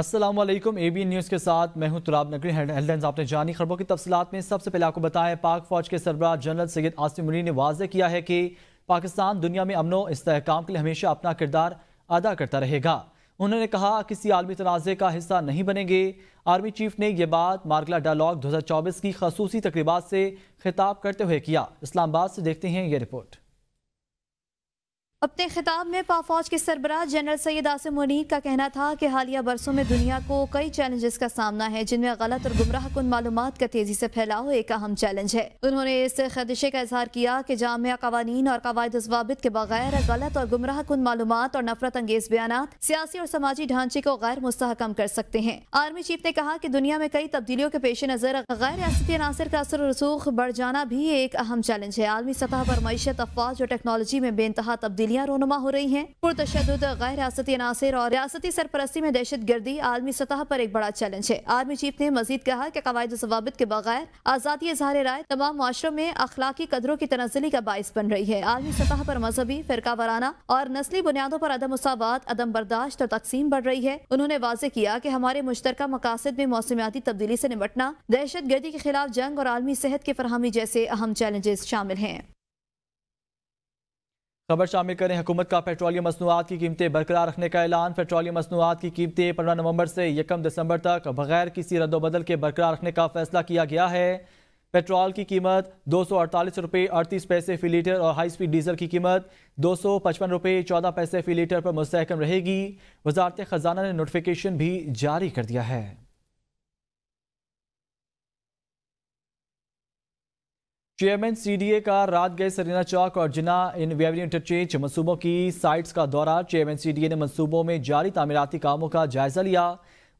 Aslam A B news के साथ मैं हूं तुराब नगरी हेडलाइंस आपने जानी खबरों की तफसलत में सबसे पहले आपको बताएं पाक फौज के सरबरा जनरल सैयद आसिम मुनी ने वाजह किया है कि पाकिस्तान दुनिया में अमनो इसकाम के लिए हमेशा अपना किरदार अदा करता रहेगा उन्होंने कहा किसी आलमी तनाज़े का हिस्सा नहीं बनेंगे आर्मी चीफ ने यह बात मार्गला डायलॉग दो हज़ार चौबीस की खसूसी तकरीबा से खिताब करते हुए किया इस्लामाबाद से देखते हैं ये रिपोर्ट अपने खिताब में पा फौज के सरबराह जनरल सैयद आसिम मुनीर का कहना था कि हालिया बरसों में दुनिया को कई चैलेंजेस का सामना है जिनमें गलत और गुमराह कन मालूम का तेजी से फैलाव एक अहम चैलेंज है उन्होंने इस खदशे का इजहार किया कि जामिया कवानीन और कवायद जवाबित के बगैर गलत और गुमराह कन मालूम और नफरत अंगेज बयान सियासी और समाजी ढांचे को गैर मुस्तकम कर सकते हैं आर्मी चीफ ने कहा की दुनिया में कई तब्दीलियों के पेश नजर गैर रियाती अनासर का असर रसूख बढ़ जाना भी एक अहम चैलेंज है आलमी सतह पर मीशत अफवाज और टेक्नोलॉजी में बेनतहा तब्दीली कहानियां रोनुमा हो रही हैं पुरतशद गैर रियाती अनासर और रियाती सरपरस्ती में दहशत गर्दी आलमी सतह पर एक बड़ा चैलेंज है आर्मी चीफ ने मजीद कहा कि कवायद जवाबित के बगैर आज़ादी इजहार राय तमाम माशरों में अखलाकी कदरों की तनजली का बायस बन रही है आलमी सतह पर मजहबी फिरका वाराना और नस्ली बुनियादों पर अदम मसावत अदम बर्दाश्त और तकसीम बढ़ रही है उन्होंने वाजे किया कि हमारे मुश्तर मकासद में मौसमियाती तब्दीली से निपटना दहशत गर्दी के खिलाफ जंग और आलमी सेहत की फरहमी जैसे अहम चैलेंजेस शामिल हैं खबर शामिल करें हुकूमत का पेट्रोलियम मसनूआत की कीमतें बरकरार रखने का ऐलान पेट्रोलियम मसनूआत की कीमतें पंद्रह नवंबर से यकम दिसंबर तक बगैर किसी रद्दबदल के बरकरार रखने का फैसला किया गया है पेट्रोल की कीमत दो सौ अड़तालीस रुपये अड़तीस पैसे फी लीटर और हाई स्पीड डीजल की कीमत दो सौ पचपन रुपये चौदह पैसे फी लीटर पर मुस्तकम रहेगी वजारत ख़जाना ने नोटिफिकेशन भी जारी कर दिया है चेयरमैन सीडीए का रात गए सरीना चौक और जिना इन वेवरी इंटरचेंज मनसूबों की साइट्स का दौरा चेयरमैन सीडीए ने मनसूबों में जारी तमीराती कामों का जायजा लिया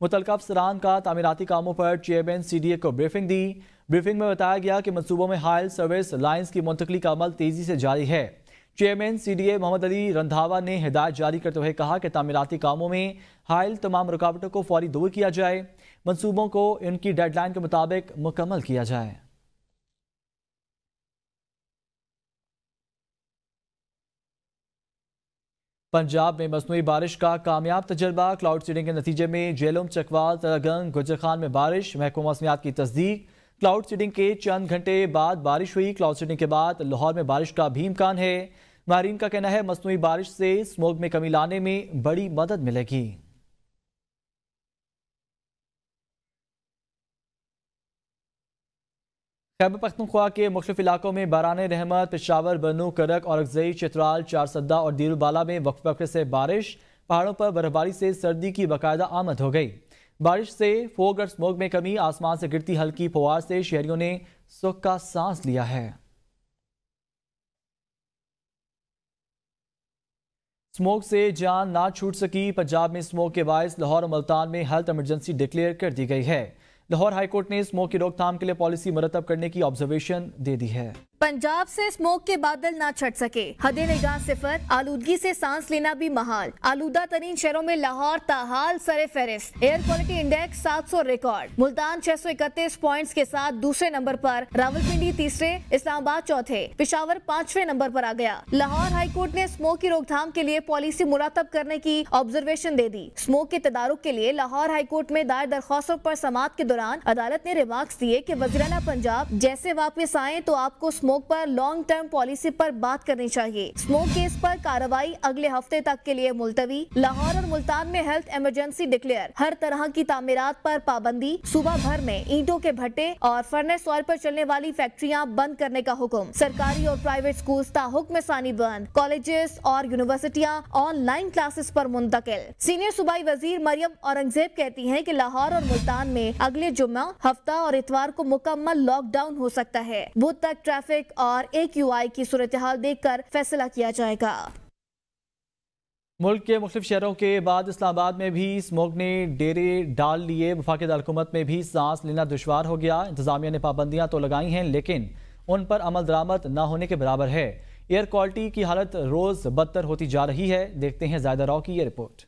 मुतलका अफसरान का तमीराती कामों पर चेयरमैन सीडीए को ब्रीफिंग दी ब्रीफिंग में बताया गया कि मनसूबों में हायल सर्विस लाइन्स की मुंतकली का अमल तेज़ी से जारी है चेयरमैन सीडीए मोहम्मद अली रंधावा ने हिदायत जारी करते हुए कहा कि तमीराती कामों में हायल तमाम रुकावटों को फौरी दूर किया जाए मनसूबों को इनकी डेडलाइन के मुताबिक मुकम्मल किया जाए पंजाब में मसनू बारिश का कामयाब तजर्बा क्लाउड सीडिंग के नतीजे में जेलम चकवाल तरागंग गुजरखान में बारिश महकमा मौसमियात की तस्दीक क्लाउड सीडिंग के चंद घंटे बाद बारिश हुई क्लाउड सीडिंग के बाद लाहौर में बारिश का भी इम्कान है माहरीन का कहना है मसनू बारिश से स्मोक में कमी लाने में बड़ी मदद मिलेगी खैबर पख्तनख्वा के मुख्तु इलाकों में बारान रहमत पिशावर बनू करक और अगजई चित्राल चारसद्दा और दीरूबाला में वक्त वक्त से बारिश पहाड़ों पर बर्फबारी से सर्दी की बाकायदा आमद हो गई बारिश से फोग और स्मोक में कमी आसमान से गिरती हल्की फुहार से शहरियों ने सुख का सांस लिया है स्मोक से जान ना छूट सकी पंजाब में स्मोक के बायस लाहौर और मुल्तान में हेल्थ इमरजेंसी डिक्लेयर कर दी गई है लाहौर हाईकोर्ट ने स्मोक की रोकथाम के लिए पॉलिसी मरतब करने की ऑब्जर्वेशन दे दी है पंजाब से स्मोक के बादल ना छट सके हदे निगाह सिफर आलूदगी से सांस लेना भी महाल आलूदा तरीन शहरों में लाहौर ताहाल सरे फहरिस्त air quality index 700 record Multan छह सौ इकतीस पॉइंट के साथ दूसरे नंबर पर रावलपिंडी तीसरे इस्लामाबाद चौथे पिशावर पांचवे नंबर पर आ गया लाहौर हाईकोर्ट ने स्मोक की रोकथाम के लिए पॉलिसी मुरातब करने की ऑब्जर्वेशन दे दी स्मोक के तदारुक के लिए लाहौर हाईकोर्ट में दायर दरख्वास्तों आरोप समाप्त के दौरान दौरान अदालत ने रिमार्क दिए की वजीराना पंजाब जैसे वापस आए तो आपको स्मोक आरोप लॉन्ग टर्म पॉलिसी आरोप बात करनी चाहिए स्मोक केस आरोप कार्रवाई अगले हफ्ते तक के लिए मुलतवी लाहौर और मुल्तान में हेल्थ इमरजेंसी डिक्लेयर हर तरह की तमीरत पर पाबंदी सुबह भर में ईंटों के भट्टे और फर्नेस ऑयल पर चलने वाली फैक्ट्रियां बंद करने का हुक्म सरकारी और प्राइवेट स्कूल ताहुक्म सानी बंद कॉलेजेस और यूनिवर्सिटियां ऑनलाइन क्लासेस पर मुंतकिल सीनियर सूबाई वजीर मरियम औरंगजेब कहती है की लाहौर और मुल्तान में अगले लिए जुम्मा हफ्ता और इतवार को मुकम्मल लॉकडाउन हो सकता है बुध तक ट्रैफिक और ए की सूरत हाल देख कर फैसला किया जाएगा मुल्क के मुख्तफ शहरों के बाद इस्लामाबाद में भी स्मोक ने डेरे डाल लिए वफाकद हुकूमत में भी सांस लेना दुशवार हो गया इंतजामिया ने पाबंदियाँ तो लगाई हैं लेकिन उन पर अमल दरामद न होने के बराबर है एयर क्वालिटी की हालत रोज़ बदतर होती जा रही है देखते हैं जायदा राव की यह रिपोर्ट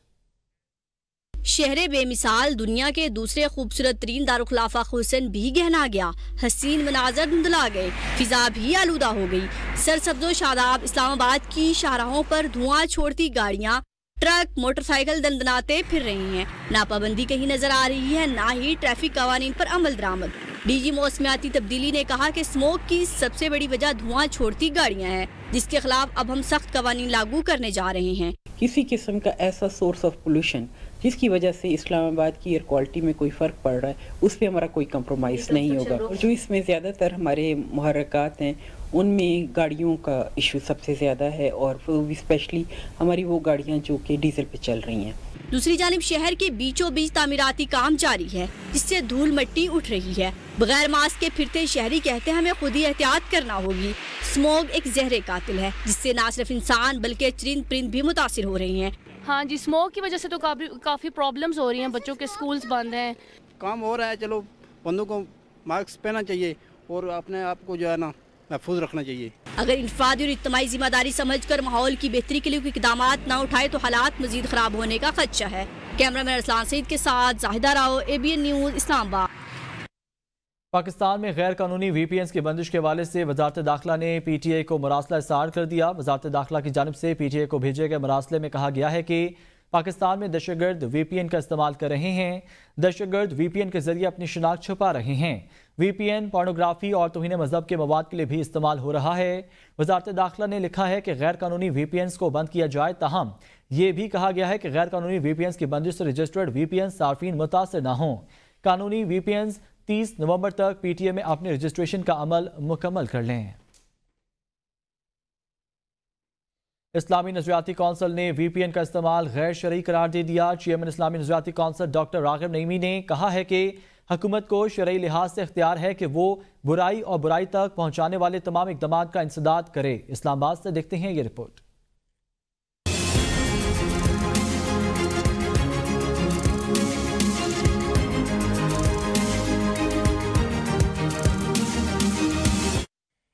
शहर बेमिसाल दुनिया के दूसरे खूबसूरत तरीन दारखिलाफा हुसैन भी गहना गया हसीन मनाजर धुंधला गए फिजा भी आलूदा हो गई सरसब्जो शादाब इस्लामाबाद की शाहराहों पर धुआं छोड़ती गाड़ियाँ ट्रक मोटरसाइकिल दंदनाते फिर रहे हैं पाबंदी कहीं नजर आ रही है ना ही ट्रैफिक कवानीन पर अमल दरामद डीजी मौसमियाती तब्दीली ने कहा कि स्मोक की सबसे बड़ी वजह धुआं छोड़ती गाड़ियां हैं जिसके खिलाफ अब हम सख्त कवानीन लागू करने जा रहे हैं किसी किस्म का ऐसा सोर्स ऑफ पोल्यूशन जिसकी वजह से इस्लामाबाद की एयर क्वालिटी में कोई फ़र्क पड़ रहा है उस पर हमारा कोई कंप्रोमाइज़ तो नहीं होगा और जो इसमें ज़्यादातर हमारे महरक़ात हैं उनमें गाड़ियों का इशू सबसे ज़्यादा है और स्पेशली हमारी वो गाड़ियाँ जो कि डीजल पे चल रही हैं दूसरी जानब शहर के बीचों बीच तमीराती काम जारी है जिससे धूल मट्टी उठ रही है बगैर मास्क के फिरते शहरी कहते हैं हमें खुद ही एहतियात करना होगी स्मोग एक जहरे कातिल है जिससे न सिर्फ इंसान बल्कि चरिंद परिंद भी मुतासर हो रही हैं हाँ जी स्मोक की वजह से तो काफ़ी काफ़ी प्रॉब्लम्स हो रही हैं बच्चों के स्कूल्स बंद हैं काम हो रहा है चलो बंदों को मास्क पहनना चाहिए और अपने आप को जो है ना महफूज रखना चाहिए अगर इंफादी और इज्तमाही जिम्मेदारी समझ कर माहौल की बेहतरी के लिए कोई इकदाम न उठाए तो हालात मजीद खराब होने का खदशा है कैमरा मैन अरसलान सईद के साथ Zahida Rao A B N news Islamabad Pakistan में गैर कानूनी वी पी एन की बंदिश के हवाले से वजारत दाखिला ने पी टी आई को मरासला इसार कर दिया वजारत दाखिला की जानब से पी टी आई को भेजे गए मरासले में कहा गया है कि पाकिस्तान में दहशतगर्द वी पी एन का इस्तेमाल कर रहे हैं दहशतगर्द वी पी एन के जरिए अपनी शिनाख्त छुपा रहे हैं वी पी एन पोर्नोग्राफी और तोहन मजहब के मवाद के लिए भी इस्तेमाल हो रहा है वजारत दाखिला ने लिखा है कि गैर कानूनी वी पी एन को बंद किया जाए तहम ये भी कहा गया है कि गैर कानूनी वी पी एन की बंदिश से रजिस्टर्ड वी पी एन सार्फिन मुतासर ना हों कानूनी वी पी एन तीस नवंबर तक पीटीए में अपने रजिस्ट्रेशन का अमल मुकम्मल कर लें इस्लामी नजरियाती कौंसिल ने वीपीएन का इस्तेमाल गैर शरी करार दे दिया चेयरमैन इस्लामी नजरियाती कौंसिल डॉक्टर राघिब नईमी ने कहा है कि हुकूमत को शरय लिहाज से अख्तियार है कि वो बुराई और बुराई तक पहुँचाने वाले तमाम इकदाम का इंसदाद करे इस्लामाबाद से देखते हैं ये रिपोर्ट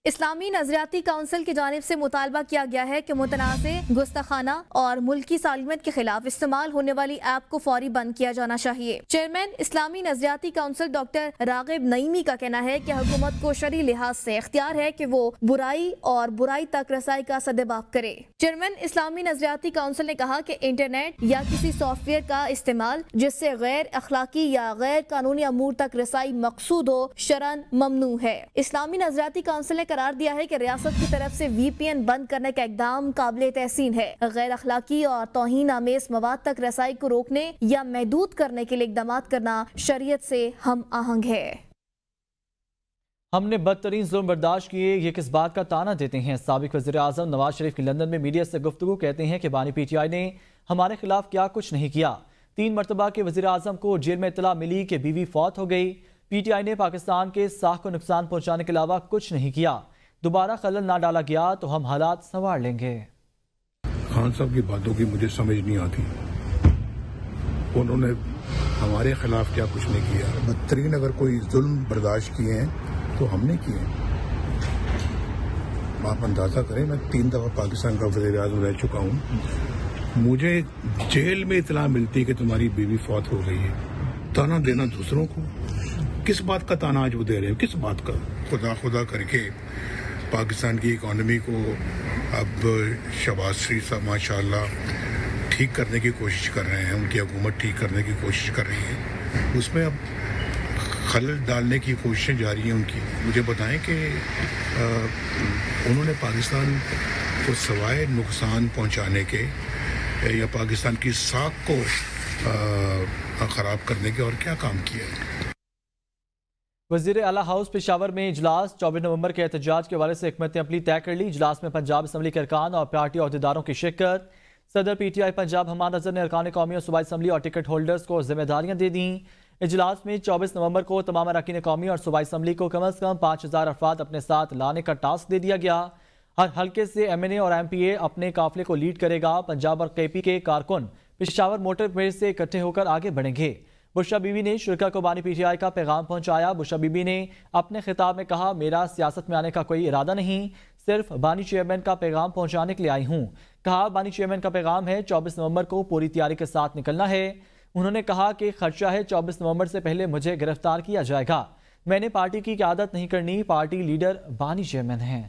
इस्लामी नजरियाती काउंसिल की जानब से मुतालबा किया गया है कि मुतनाज़ गुस्ताखाना और मुल्की सालमियत के खिलाफ इस्तेमाल होने वाली ऐप को फौरी बंद किया जाना चाहिए चेयरमैन इस्लामी नजरियाती काउंसिल डॉक्टर रागिब नईमी का कहना है की हुकूमत को शरी लिहाज ऐसी अख्तियार है की वो बुराई और बुराई तक रसाई का सदबाक करे चेयरमैन इस्लामी नजरियाती काउंसिल ने कहा की इंटरनेट या किसी सॉफ्टवेयर का इस्तेमाल जिससे गैर अखलाकी या गैर कानूनी अमूर तक रसाई मकसूद हो शरण ममनू है इस्लामी नजरियाती काउंसिल ने करार दिया है कि रियासत की तरफ से वीपीएन बंद करने का इकदाम काबिल तहसीन है गैर अखलाकी और तोहिन आमेज मवाद तक रसाई को रोकने या महदूद करने के लिए इकदाम करना शरीय से हम आहंग है हमने बदतरीन जुर्म बर्दाश्त किए ये किस बात का ताना देते हैं सबक वजी अजम नवाज शरीफ की लंदन में मीडिया से गुफ्तु कहते हैं कि बानी पी टी आई ने हमारे खिलाफ क्या कुछ नहीं किया तीन मरतबा के वजी अजम को जेल में इतला मिली कि बीवी फौत हो गई पीटीआई ने पाकिस्तान के साख को नुकसान पहुंचाने के अलावा कुछ नहीं किया दोबारा खलल ना डाला गया तो हम हालात संवार लेंगे खान साहब की बातों की मुझे समझ नहीं आती उन्होंने हमारे खिलाफ क्या कुछ नहीं किया बदतरीन अगर कोई जुल्म बर्दाश्त किए हैं तो हमने किए आप अंदाजा करें मैं तीन दफा पाकिस्तान का वजे रह चुका हूँ मुझे जेल में इतला मिलती है कि तुम्हारी बीवी फौत हो गई है ताना देना दूसरों को किस बात का ताना आज वो दे रहे हैं किस बात का खुदा खुदा करके पाकिस्तान की इकॉनमी को अब शबाज शरीफ साहब माशा ठीक करने की कोशिश कर रहे हैं उनकी हुकूमत ठीक करने की कोशिश कर रही है उसमें अब खलल डालने की कोशिशें जारी हैं उनकी मुझे बताएं कि उन्होंने पाकिस्तान को सवाए नुकसान पहुंचाने के या पाकिस्तान की साख को ख़राब करने के और क्या काम किया है वजीर अला हाउस पेशावर में इजलास चौबीस नवंबर के एहतजाज के हवाले से हमत अमली तय कर ली इजलास में पंजाब असम्बली के अरकान और पार्टी अहदेदारों की शिरकत सदर पी टी आई पंजाब हमान अजहर ने अरकान कौमी और सूबाई इसम्बली और टिकट होल्डर्स को जिम्मेदारियाँ दे दी इजलास में चौबीस नवंबर को तमाम अरकान कौमी और सूबाई इसम्बली को कम अज़ कम पाँच हज़ार अफराद अपने साथ लाने का टास्क दे दिया गया हर हल्के से एम एन ए और एम पी ए अपने काफिले को लीड करेगा पंजाब और के पी के कारकुन पेशावर मोटर वे से इकट्ठे होकर आगे बढ़ेंगे बुशा बीबी ने को बानी पीटीआई का पैगाम पहुंचाया बुशा बीबी ने अपने खिताब में कहा मेरा सियासत में आने का कोई इरादा नहीं सिर्फ बानी चेयरमैन का पैगाम पहुंचाने के लिए आई हूं कहा बानी चेयरमैन का पैगाम है 24 नवंबर को पूरी तैयारी के साथ निकलना है उन्होंने कहा कि खर्चा है चौबीस नवंबर से पहले मुझे गिरफ्तार किया जाएगा मैंने पार्टी की क्यादत नहीं करनी पार्टी लीडर बानी चेयरमैन हैं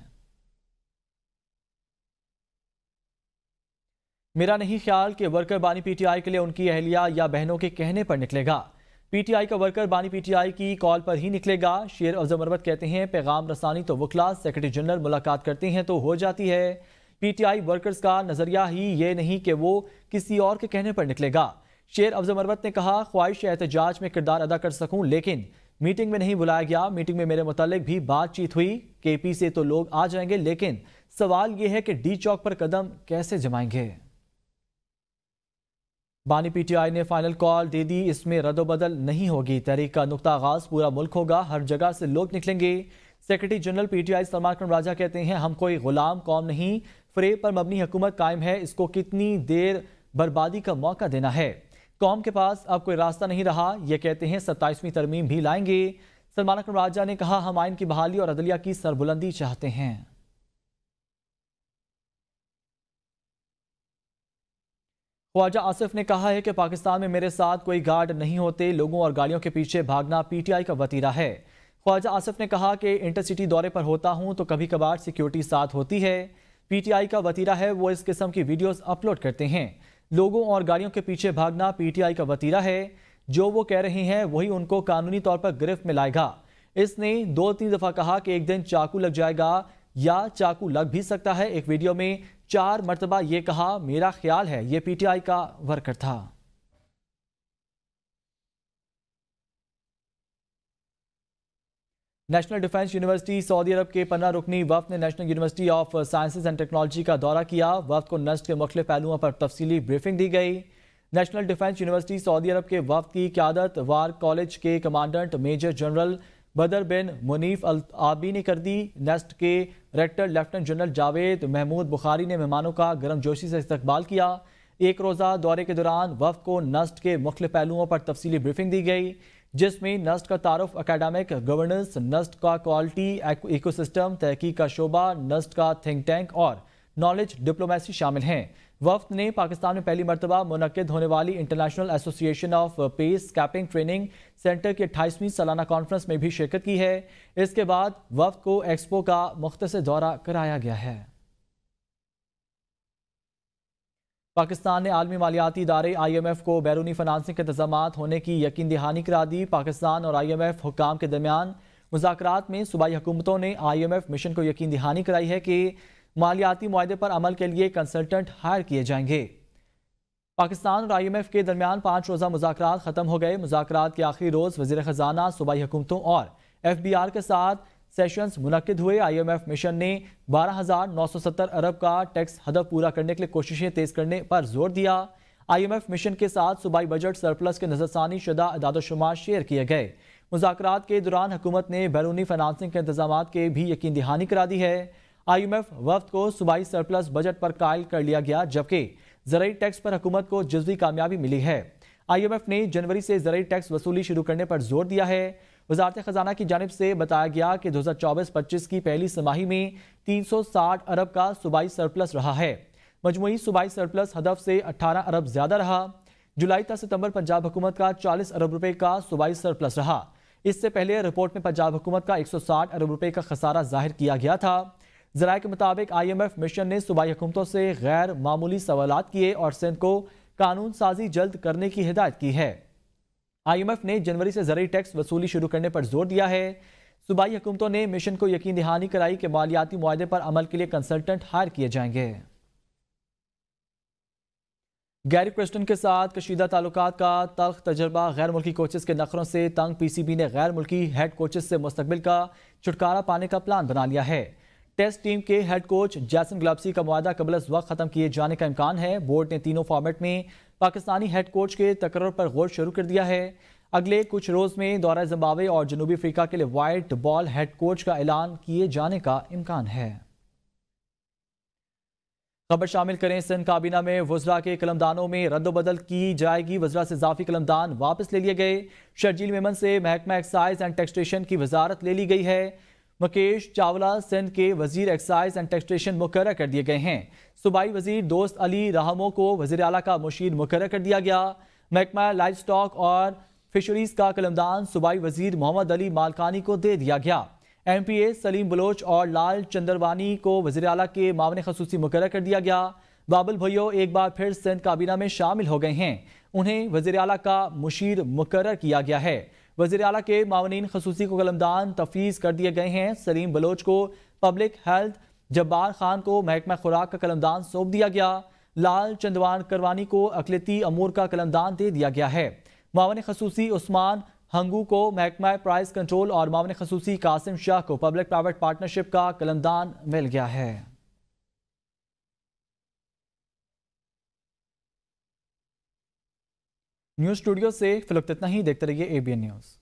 मेरा नहीं ख्याल कि वर्कर बानी पीटीआई के लिए उनकी अहलिया या बहनों के कहने पर निकलेगा पीटीआई का वर्कर बानी पीटीआई की कॉल पर ही निकलेगा शेर अफजल मरबत कहते हैं पैगाम रसानी तो वकला सेक्रेटरी जनरल मुलाकात करते हैं तो हो जाती है पीटीआई वर्कर्स का नज़रिया ही ये नहीं कि वो किसी और के कहने पर निकलेगा शेर अफजल मरबत ने कहा ख्वाहिश एहतजाज में किरदार अदा कर सकूँ लेकिन मीटिंग में नहीं बुलाया गया मीटिंग में मेरे मुतल भी बातचीत हुई पी से तो लोग आ जाएंगे लेकिन सवाल ये है कि डी चौक पर कदम कैसे जमाएंगे बानी पीटीआई ने फाइनल कॉल दे दी इसमें रद्दबदल नहीं होगी तहरीक का नुकता आगाज पूरा मुल्क होगा हर जगह से लोग निकलेंगे secretary general PTI Salman Raja कहते हैं हम कोई गुलाम कौम नहीं फ्रेब पर मबनी हुकूमत कायम है इसको कितनी देर बर्बादी का मौका देना है कौम के पास अब कोई रास्ता नहीं रहा यह कहते हैं सत्ताईसवीं तरमीम भी लाएंगे सलमान राजा ने कहा हम आइन की बहाली और अदलिया की सरबुलंदी चाहते हैं ख्वाजा आसिफ ने कहा है कि पाकिस्तान में मेरे साथ कोई गार्ड नहीं होते लोगों और गाड़ियों के पीछे भागना पीटीआई का वतीरा है ख्वाजा आसिफ ने कहा कि इंटरसिटी दौरे पर होता हूं तो कभी कभार सिक्योरिटी साथ होती है पीटीआई का वतीरा है वो इस किस्म की वीडियोस अपलोड करते हैं लोगों और गाड़ियों के पीछे भागना आई का वतीरा है जो वो कह रहे हैं वही उनको कानूनी तौर पर गिरफ्त में लाएगा इसने दो तीन दफ़ा कहा कि एक दिन चाकू लग जाएगा या चाकू लग भी सकता है एक वीडियो में चार मरतबा ये कहा मेरा ख्याल है ये पीटीआई का वर्कर था नेशनल डिफेंस यूनिवर्सिटी सऊदी अरब के पन्ना रुकनी वफ ने national university of sciences and technology का दौरा किया वफ को नस्ट के मुख्य पहलुओं पर तफसीली ब्रीफिंग दी गई नेशनल डिफेंस यूनिवर्सिटी सऊदी अरब के वफ की क्यादत वार कॉलेज के कमांडेंट मेजर जनरल बदर बिन मुनीफ अल आबी ने कर दी नेस्ट के director lieutenant general Javed Mahmood Bukhari ने मेहमानों का गर्मजोशी से इस्तकबाल किया एक रोज़ा दौरे के दौरान वफ को नस्ट के मुख्य पहलुओं पर तफसीली ब्रीफिंग दी गई जिसमें नस्ट का तारफ अकेडमिक गवर्नेंस नस्ट का क्वालिटी इकोसिस्टम तहकीक का शोबा नस्ट का थिंक टैंक और नॉलेज डिप्लोमेसी शामिल हैं वफ्त ने पाकिस्तान में पहली मरतबा मुनद होने वाली international association of peacekeeping training centre की अट्ठाईसवीं सालाना कॉन्फ्रेंस में भी शिरकत की है इसके बाद वफ्त को एक्सपो का मुख्तर दौरा कराया गया है पाकिस्तान ने आलमी मालियाती इदारे आई एम एफ को बैरूनी फनानसिंग के इंतजाम होने की यकीन दहानी करा दी पाकिस्तान और आई एम एफ हुकाम के दरमियान मुजाकर में सूबाई हुकूमतों ने आई एम एफ मिशन को यकीन दहानी कराई है कि मालियाती माहे पर अमल के लिए कंसल्टेंट हायर किए जाएंगे पाकिस्तान और आई एम एफ के दरमियान पाँच रोज़ा मुजाकर ख़त्म हो गए मुजाकर के आखिरी रोज़ वजी ख़जाना सूबाई हुकूमतों और एफ बी आर के साथ सेशंस मुनद हुए आई एम एफ मिशन ने बारह हज़ार नौ सौ सत्तर अरब का टैक्स हदफ पूरा करने के लिए कोशिशें तेज़ करने पर जोर दिया आई एम एफ मिशन के साथ सूबाई बजट सरप्लस के नज़रसानी शुदा शुमार शेयर किए गए मुजाकर के दौरान हुकूमत ने बैरूनी फाइनानसिंग के इंतजाम के भी यकीन दहानी करा दी है आईएमएफ वफ्त को सूबाई सरप्लस बजट पर कायल कर लिया गया जबकि जरिए टैक्स पर हुकूमत को जजवी कामयाबी मिली है आईएमएफ ने जनवरी से जरिए टैक्स वसूली शुरू करने पर जोर दिया है वजारत खजाना की जानब से बताया गया कि 2024-25 की पहली समाही में 360 अरब का सूबाई सरप्लस रहा है मजमू सूबाई सरप्लस हदफ से 18 अरब ज्यादा रहा जुलाई तक सितंबर पंजाब हुकूमत का 40 अरब रुपए का सूबाई सरप्लस रहा इससे पहले रिपोर्ट में पंजाब हुकूमत का 160 अरब रुपए का खसारा जाहिर किया गया था जराये के मुताबिक आईएमएफ मिशन ने सूबाई हुकूमतों से गैर मामूली सवाल किए और सिंध को कानून साजी जल्द करने की हिदायत की है आईएमएफ ने जनवरी से जरिए टैक्स वसूली शुरू करने पर जोर दिया है सूबाई हुकूमतों ने मिशन को यकीन दहानी कराई कि मालियाती माहे पर अमल के लिए कंसल्टेंट हायर किए जाएंगे गैर क्रिस्टन के साथ कशीदा ताल्लुक का तलख तजर्बा गैर मुल्की कोचेस के नखरों से तंग पीसीबी ने गैर मुल्की हेड कोचेस से मुस्तबिल का छुटकारा पाने का प्लान बना लिया है टेस्ट टीम के हेड कोच जैसन ग्लब्सी का मुआदा कबल वक्त खत्म किए जाने का इम्कान है बोर्ड ने तीनों फॉर्मेट में पाकिस्तानी हेड कोच के तकर पर गौर शुरू कर दिया है अगले कुछ रोज में दौरा जिम्बावे और जनूबी अफ्रीका के लिए वाइट बॉल हेड कोच का ऐलान किए जाने का इम्कान है खबर शामिल करें सिंध काबीना में वजरा के कलमदानों में रद्दबदल की जाएगी वजरा से इजाफी कलमदान वापस ले लिए गए शर्जील मेमन से महकमा एक्साइज एंड टेक्सटेशन की वजारत ले ली गई है मुकेश चावला सिंध के वजीर एक्साइज एंड टेक्सटेशन मुकर कर दिए गए हैं सूबाई वजीर दोस्त अली रहमो को वजीर अला का मुशीर मुकर कर दिया गया महकमा लाइफ स्टॉक और फिशरीज का कलमदान सूबाई वजीर मोहम्मद अली मालकानी को दे दिया गया M P A Saleem Baloch और लाल चंद्रवानी को वजी अला के मामले खसूसी मुकर कर दिया गया बाबुल भैयो एक बार फिर सिंध काबीना में शामिल हो गए हैं उन्हें वजी अला का मुशीर मुकर किया गया है वजीर अला के मावन खसूसी को कलमदान तफीज़ कर दिए गए हैं सलीम बलोच को पब्लिक हेल्थ जब्बार खान को महकमा खुराक का कलमदान सौंप दिया गया लाल चंदवान करवानी को अकलती अमूर का कलमदान दे दिया गया है मावन खसूसी उस्मान हंगू को महकमा प्राइस कंट्रोल और मावन खसूसी कासिम शाह को पब्लिक प्राइवेट पार्टनरशिप का कलमदान मिल गया है न्यूज स्टूडियो से फिलहाल इतना ही देखते रहिए एबीएन न्यूज़